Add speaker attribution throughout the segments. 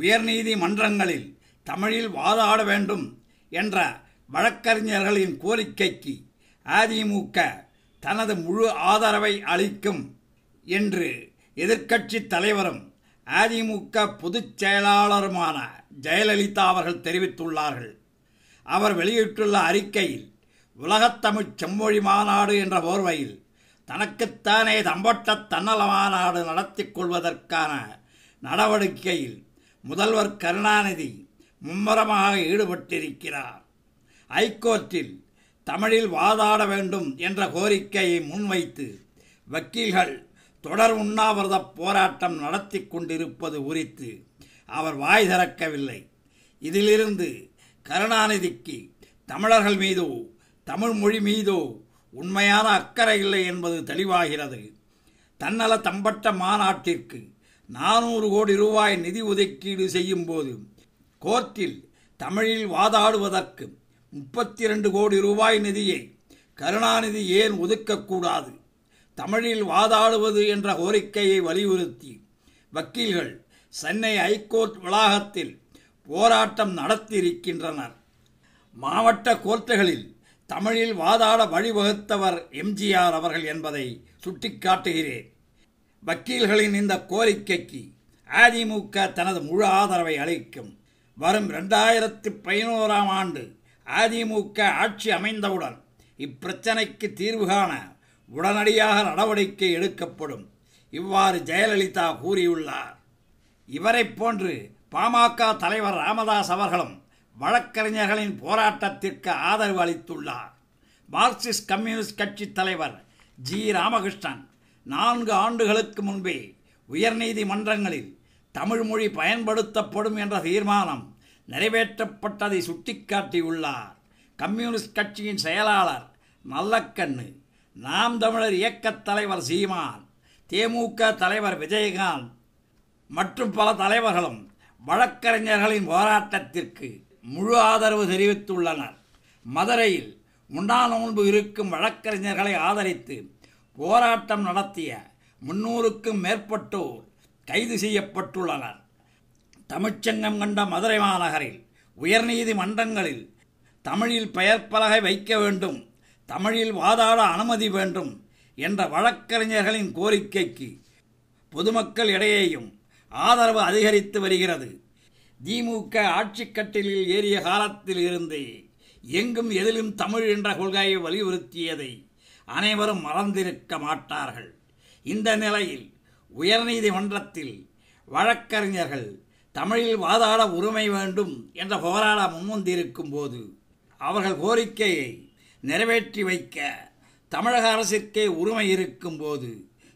Speaker 1: உயர்நீதிமன்றங்களில் தமிழில் வாதாட வேண்டும் என்ற வழக்கறிஞர்களின் கோரிக்கைக்கு அதிமுக தனது முழு ஆதரவை அளிக்கும் என்று எதிர்க்கட்சித் தலைவரும் அதிமுக பொதுச் செயலாளருமான ஜெயலலிதா அவர்கள் தெரிவித்துள்ளார்கள் அவர் வெளியிட்டுள்ள அறிக்கையில் உலகத்தமிழ் செம்மொழி மாநாடு என்ற போர்வையில் தனக்குத்தானே தம்பட்ட தன்னல மாநாடு நடத்தி கொள்வதற்கான நடவடிக்கையில் முதல்வர் கருணாநிதி மும்முரமாக ஈடுபட்டிருக்கிறார் ஐகோர்ட்டில் தமிழில் வாதாட வேண்டும் என்ற கோரிக்கையை முன்வைத்து வக்கீல்கள் தொடர் உண்ணாவிரத போராட்டம் நடத்தி கொண்டிருப்பது குறித்து அவர் வாய் திறக்கவில்லை இதிலிருந்து கருணாநிதிக்கு தமிழர்கள் மீதோ தமிழ் மொழி மீதோ உண்மையான அக்கறை இல்லை என்பது தெளிவாகிறது தன்னல தம்பட்ட மாநாட்டிற்கு நானூறு கோடி ரூபாய் நிதி ஒதுக்கீடு செய்யும்போது கோர்ட்டில் தமிழில் வாதாடுவதற்கு முப்பத்தி இரண்டு கோடி ரூபாய் நிதியை கருணாநிதி ஏன் ஒதுக்கக்கூடாது தமிழில் வாதாடுவது என்ற கோரிக்கையை வலியுறுத்தி வக்கீல்கள் சென்னை ஐகோர்ட் வளாகத்தில் போராட்டம் நடத்தியிருக்கின்றனர் மாவட்ட கோர்ட்டுகளில் தமிழில் வாதாட வழிவகுத்தவர் எம்ஜிஆர் அவர்கள் என்பதை சுட்டிக்காட்டுகிறேன் வக்கீல்களின் இந்த கோரிக்கைக்கு அதிமுக தனது முழு ஆதரவை அளிக்கும் வரும் ரெண்டாயிரத்து பதினோராம் ஆண்டு அதிமுக ஆட்சி அமைந்தவுடன் இப்பிரச்சனைக்கு தீர்வு காண உடனடியாக நடவடிக்கை எடுக்கப்படும் இவ்வாறு ஜெயலலிதா கூறியுள்ளார் இவரைப் போன்று பாமக தலைவர் ராமதாஸ் அவர்களும் வழக்கறிஞர்களின் போராட்டத்திற்கு ஆதரவு அளித்துள்ளார் மார்க்சிஸ்ட் கம்யூனிஸ்ட் கட்சி தலைவர் ஜி ராமகிருஷ்ணன் நான்கு ஆண்டுகளுக்கு முன்பே உயர்நீதிமன்றங்களில் தமிழ் மொழி பயன்படுத்தப்படும் என்ற தீர்மானம் நிறைவேற்றப்பட்டதை சுட்டிக்காட்டியுள்ளார் கம்யூனிஸ்ட் கட்சியின் செயலாளர் நல்லக்கண்ணு நாம் தமிழர் இயக்கத் தலைவர் சீமான் தேமுக தலைவர் விஜயகாந்த் மற்றும் பல தலைவர்களும் வழக்கறிஞர்களின் போராட்டத்திற்கு முழு ஆதரவு தெரிவித்துள்ளனர் மதுரையில் முன்னாள் நோன்பு இருக்கும் வழக்கறிஞர்களை ஆதரித்து போராட்டம் நடத்திய முன்னூறுக்கும் மேற்பட்டோர் கைது செய்யப்பட்டுள்ளனர் தமிழ்ச்சங்கம் கண்ட மதுரை மாநகரில் உயர்நீதிமன்றங்களில் தமிழில் பெயர் பலகை வைக்க வேண்டும் தமிழில் வாதாட அனுமதி வேண்டும் என்ற வழக்கறிஞர்களின் கோரிக்கைக்கு பொதுமக்கள் இடையேயும் ஆதரவு அதிகரித்து வருகிறது திமுக ஆட்சிக்கட்டிலில் ஏறிய காலத்தில் இருந்தே எங்கும் எதிலும் தமிழ் என்ற கொள்கையை வலியுறுத்தியதை அனைவரும் மறந்திருக்க மாட்டார்கள் இந்த நிலையில் உயர்நீதிமன்றத்தில் வழக்கறிஞர்கள் தமிழில் வாதாட உரிமை வேண்டும் என்ற போராட முன்வந்திருக்கும் போது அவர்கள் கோரிக்கையை நிறைவேற்றி வைக்க தமிழக அரசிற்கே உரிமை இருக்கும்போது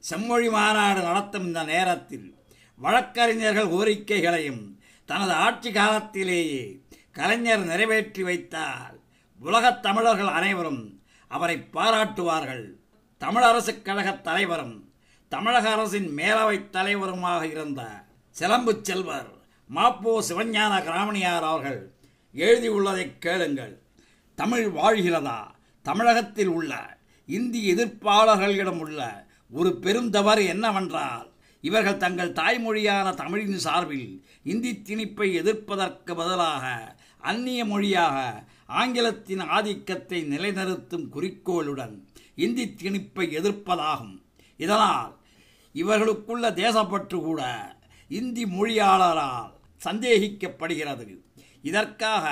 Speaker 1: செம்மொழி மாநாடு நடத்தும் இந்த நேரத்தில் வழக்கறிஞர்கள் கோரிக்கைகளையும் தனது ஆட்சி காலத்திலேயே கலைஞர் நிறைவேற்றி வைத்தால் உலகத் தமிழர்கள் அனைவரும் அவரை பாராட்டுவார்கள் தமிழ் அரசு கழக தலைவரும் தமிழக அரசின் மேலவை தலைவருமாக இருந்த சிலம்பு செல்வர் மாப்போ சிவஞான கிராமணியார் அவர்கள் எழுதியுள்ளதை கேளுங்கள் தமிழ் வாழ்கிறதா தமிழகத்தில் உள்ள இந்தி எதிர்ப்பாளர்களிடம் உள்ள ஒரு பெருந்தவறு என்னவென்றால் இவர்கள் தங்கள் தாய்மொழியான தமிழின் சார்பில் இந்தி திணிப்பை எதிர்ப்பதற்கு பதிலாக அந்நிய மொழியாக ஆங்கிலத்தின் ஆதிக்கத்தை நிலைநிறுத்தும் குறிக்கோளுடன் இந்தி திணிப்பை எதிர்ப்பதாகும் இதனால் இவர்களுக்குள்ள தேசப்பற்று கூட இந்தி மொழியாளரால் சந்தேகிக்கப்படுகிறது இதற்காக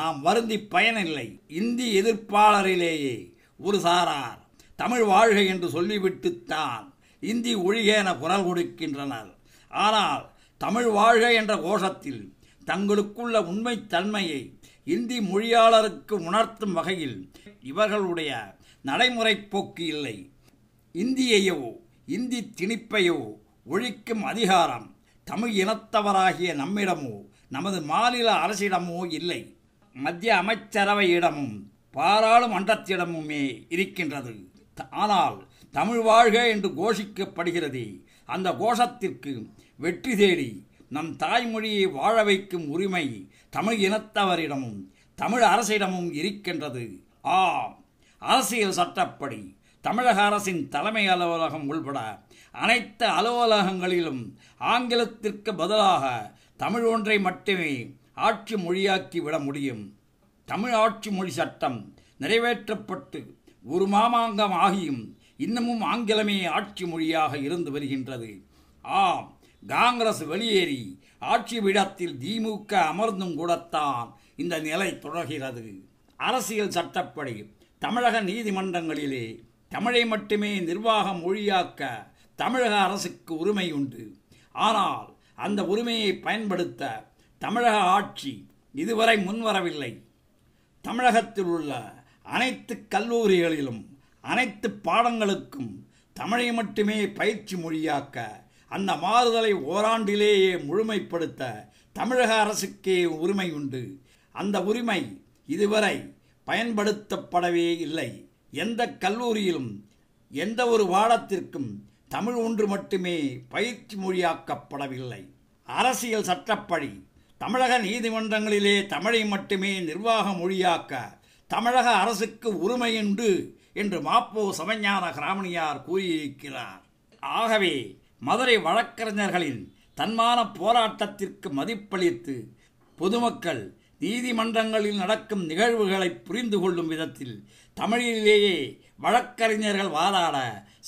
Speaker 1: நாம் வருந்தி பயனில்லை இந்தி எதிர்ப்பாளரிலேயே ஒரு சாரார் தமிழ் வாழ்க என்று சொல்லிவிட்டுத்தான் இந்தி ஒழிக என குரல் கொடுக்கின்றனர் ஆனால் தமிழ் வாழ்க என்ற கோஷத்தில் தங்களுக்குள்ள உண்மைத்தன்மையை இந்தி மொழியாளருக்கு உணர்த்தும் வகையில் இவர்களுடைய நடைமுறை போக்கு இல்லை இந்தியையோ இந்தி திணிப்பையோ ஒழிக்கும் அதிகாரம் தமிழ் இனத்தவராகிய நம்மிடமோ நமது மாநில அரசிடமோ இல்லை மத்திய அமைச்சரவையிடமும் பாராளுமன்றத்திடமுமே இருக்கின்றது ஆனால் தமிழ் வாழ்க என்று கோஷிக்கப்படுகிறது அந்த கோஷத்திற்கு வெற்றி தேடி நம் தாய்மொழியை வாழ வைக்கும் உரிமை தமிழ் இனத்தவரிடமும் தமிழ் அரசிடமும் இருக்கின்றது ஆம் அரசியல் சட்டப்படி தமிழக அரசின் தலைமை அலுவலகம் உள்பட அனைத்து அலுவலகங்களிலும் ஆங்கிலத்திற்கு பதிலாக தமிழ் ஒன்றை மட்டுமே ஆட்சி மொழியாக்கி விட முடியும் தமிழ் ஆட்சி மொழி சட்டம் நிறைவேற்றப்பட்டு ஒரு மாமாங்கம் ஆகியும் இன்னமும் ஆங்கிலமே ஆட்சி மொழியாக இருந்து வருகின்றது ஆம் காங்கிரஸ் வெளியேறி ஆட்சி பீடத்தில் திமுக அமர்ந்தும் கூடத்தான் இந்த நிலை தொடர்கிறது அரசியல் சட்டப்படி தமிழக நீதிமன்றங்களிலே தமிழை மட்டுமே நிர்வாக மொழியாக்க தமிழக அரசுக்கு உரிமை உண்டு ஆனால் அந்த உரிமையை பயன்படுத்த தமிழக ஆட்சி இதுவரை முன்வரவில்லை தமிழகத்தில் உள்ள அனைத்து கல்லூரிகளிலும் அனைத்து பாடங்களுக்கும் தமிழை மட்டுமே பயிற்சி மொழியாக்க அந்த மாறுதலை ஓராண்டிலேயே முழுமைப்படுத்த தமிழக அரசுக்கே உரிமை உண்டு அந்த உரிமை இதுவரை பயன்படுத்தப்படவே இல்லை எந்த கல்லூரியிலும் எந்த ஒரு பாடத்திற்கும் தமிழ் ஒன்று மட்டுமே பயிற்சி மொழியாக்கப்படவில்லை அரசியல் சட்டப்படி தமிழக நீதிமன்றங்களிலே தமிழை மட்டுமே நிர்வாக மொழியாக்க தமிழக அரசுக்கு உரிமையுண்டு என்று மாப்போ சமஞான கிராமணியார் கூறியிருக்கிறார் ஆகவே மதுரை வழக்கறிஞர்களின் தன்மான போராட்டத்திற்கு மதிப்பளித்து பொதுமக்கள் நீதிமன்றங்களில் நடக்கும் நிகழ்வுகளை புரிந்து கொள்ளும் விதத்தில் தமிழிலேயே வழக்கறிஞர்கள் வாதாட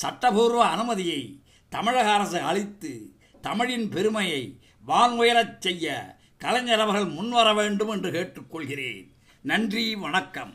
Speaker 1: சட்டபூர்வ அனுமதியை தமிழக அரசு அளித்து தமிழின் பெருமையை வான்முயலச் செய்ய கலைஞர் அவர்கள் முன்வர வேண்டும் என்று கேட்டுக்கொள்கிறேன் நன்றி வணக்கம்